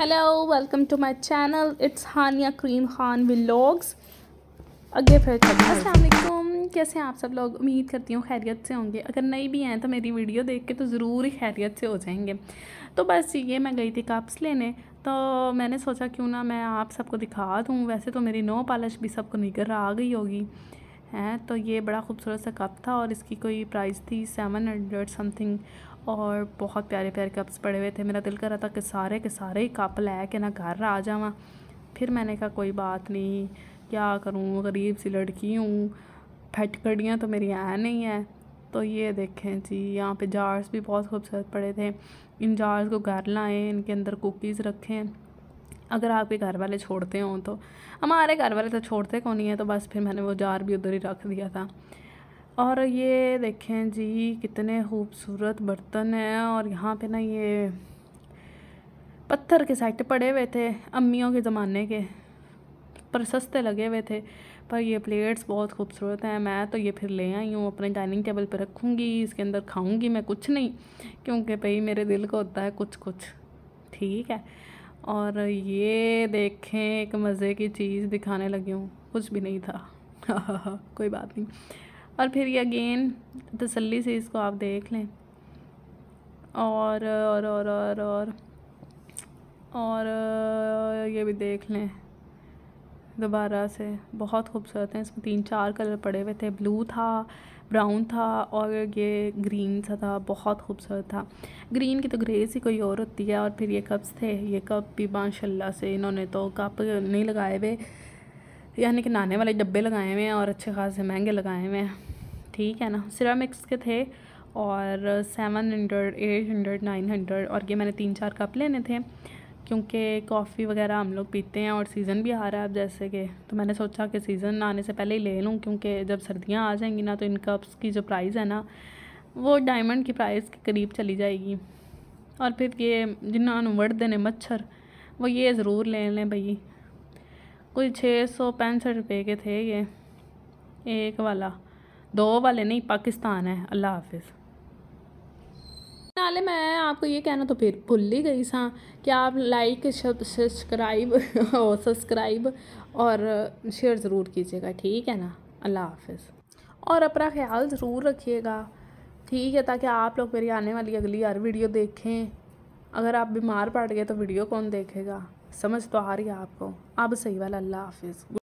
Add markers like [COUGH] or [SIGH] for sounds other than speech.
hello welcome to my channel it's Hania Kareem Khan vlogs अगे फिर असलकुम कैसे हैं आप सब लोग उम्मीद करती हूँ खैरियत से होंगे अगर नहीं भी हैं तो मेरी वीडियो देख के तो ज़रूर ही खैरियत से हो जाएंगे तो बस ये मैं गई थी कप्स लेने तो मैंने सोचा क्यों ना मैं आप सबको दिखा दूँ वैसे तो मेरी नो पॉलिश भी सबको निगर आ गई होगी हैं तो ये बड़ा खूबसूरत सा कप था और इसकी कोई प्राइस थी सेवन हंड्रेड समथिंग और बहुत प्यारे प्यारे कप्स पड़े हुए थे मेरा दिल कर रहा था कि सारे के सारे ही कप लै के ना घर आ जावा फिर मैंने कहा कोई बात नहीं क्या करूँ गरीब सी लड़की हूँ फटकड़ियाँ तो मेरी हैं नहीं है तो ये देखें जी यहाँ पे जार्स भी बहुत खूबसूरत पड़े थे इन जार्स को घर लाएँ इनके अंदर कुकीज़ रखें अगर आपके घर वाले छोड़ते हों तो हमारे घर वाले तो छोड़ते कौन नहीं है तो बस फिर मैंने वो जार भी उधर ही रख दिया था और ये देखें जी कितने खूबसूरत बर्तन हैं और यहाँ पे ना ये पत्थर के साइड पड़े हुए थे अम्मियों के ज़माने के पर सस्ते लगे हुए थे पर ये प्लेट्स बहुत खूबसूरत हैं मैं तो ये फिर ले आई हूँ अपने डाइनिंग टेबल पर रखूँगी इसके अंदर खाऊँगी मैं कुछ नहीं क्योंकि भाई मेरे दिल को होता है कुछ कुछ ठीक है और ये देखें एक मज़े की चीज़ दिखाने लगी हूँ कुछ भी नहीं था [LAUGHS] कोई बात नहीं और फिर ये अगेन तसल्ली से इसको आप देख लें और और और और और और ये भी देख लें दोबारा से बहुत खूबसूरत हैं इसमें तीन चार कलर पड़े हुए थे ब्लू था ब्राउन था और ये ग्रीन सा था बहुत खूबसूरत था ग्रीन की तो ग्रेस ही कोई और होती है और फिर ये कप्स थे ये कप भी माशाल्लाह से इन्होंने तो कप नहीं लगाए हुए यानी कि नहाने वाले डब्बे लगाए हुए हैं और अच्छे खासे महंगे लगाए हुए हैं ठीक है ना सिरामिक्स के थे और seven hundred eight hundred nine hundred और ये मैंने तीन चार कप लेने थे क्योंकि कॉफ़ी वगैरह हम लोग पीते हैं और सीज़न भी आ रहा है अब जैसे कि तो मैंने सोचा कि सीज़न आने से पहले ही ले लूँ क्योंकि जब सर्दियाँ आ जाएंगी ना तो इन कप्स की जो प्राइस है ना वो डायमंड की प्राइस के करीब चली जाएगी और फिर ये जिन्होंने वर्ड देने मच्छर वो ये ज़रूर ले लें भई कोई छः सौ पैंसठ रुपये के थे ये एक वाला दो वाले नहीं पाकिस्तान है अल्लाह हाफिज़ नाले मैं आपको ये कहना तो फिर भूल ही गई सा कि आप लाइक सब्सक्राइब [LAUGHS] और सब्सक्राइब और शेयर ज़रूर कीजिएगा ठीक है ना अल्लाह हाफिज़ और अपना ख्याल ज़रूर रखिएगा ठीक है ताकि आप लोग मेरी आने वाली अगली हर वीडियो देखें अगर आप बीमार पड़ गए तो वीडियो कौन देखेगा समझ तो आ रही है आपको अब सही वाला अल्लाह हाफिज़